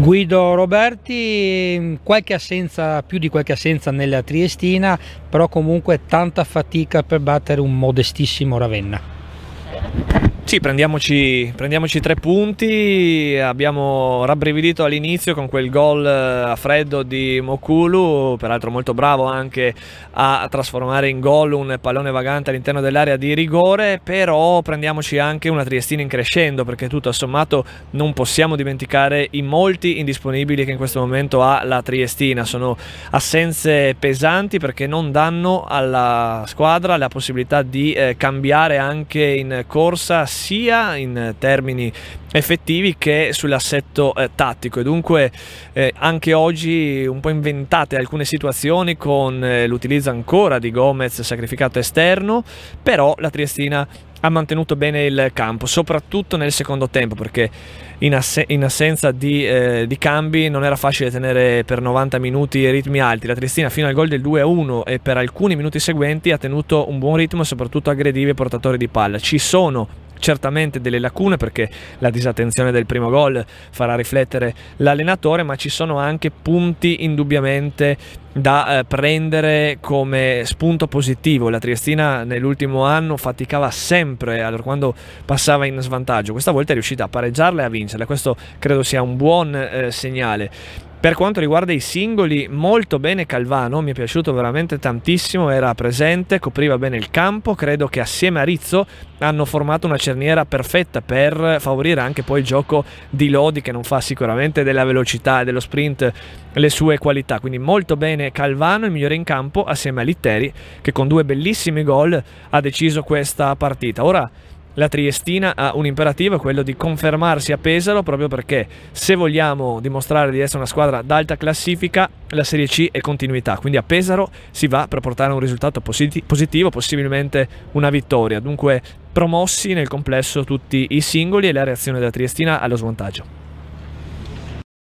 Guido Roberti, mm, qualche assenza, più di qualche assenza nella Triestina, però comunque tanta fatica per battere un modestissimo Ravenna. Sì, prendiamoci, prendiamoci, tre punti, abbiamo rabbrividito all'inizio con quel gol eh, a freddo di Mokulu, peraltro molto bravo anche a trasformare in gol un pallone vagante all'interno dell'area di rigore, però prendiamoci anche una Triestina in crescendo perché tutto sommato non possiamo dimenticare i molti indisponibili che in questo momento ha la Triestina, sono assenze pesanti perché non danno alla squadra la possibilità di eh, cambiare anche in corsa sia in termini effettivi che sull'assetto eh, tattico e dunque eh, anche oggi un po' inventate alcune situazioni con eh, l'utilizzo ancora di Gomez sacrificato esterno però la Triestina ha mantenuto bene il campo soprattutto nel secondo tempo perché in, ass in assenza di, eh, di, cambi non era facile tenere per 90 minuti ritmi alti la Triestina fino al gol del 2-1 e per alcuni minuti seguenti ha tenuto un buon ritmo soprattutto aggredivi e portatori di palla ci sono certamente delle lacune perché la disattenzione del primo gol farà riflettere l'allenatore, ma ci sono anche punti indubbiamente da eh, prendere come spunto positivo. La Triestina nell'ultimo anno faticava sempre allora, quando passava in svantaggio, questa volta è riuscita a pareggiarla e a vincerla, questo credo sia un buon eh, segnale. Per quanto riguarda i singoli, molto bene Calvano, mi è piaciuto veramente tantissimo, era presente, copriva bene il campo, credo che assieme a Rizzo hanno formato una cerniera perfetta per favorire anche poi il gioco di Lodi che non fa sicuramente della velocità e dello sprint le sue qualità, quindi molto bene Calvano, il migliore in campo, assieme a Litteri che con due bellissimi gol ha deciso questa partita. Ora la Triestina ha un imperativo, quello di confermarsi a Pesaro, proprio perché se vogliamo dimostrare di essere una squadra d'alta classifica, la Serie C è continuità. Quindi a Pesaro si va per portare un risultato posit positivo, possibilmente una vittoria. Dunque promossi nel complesso tutti i singoli e la reazione della Triestina allo svantaggio.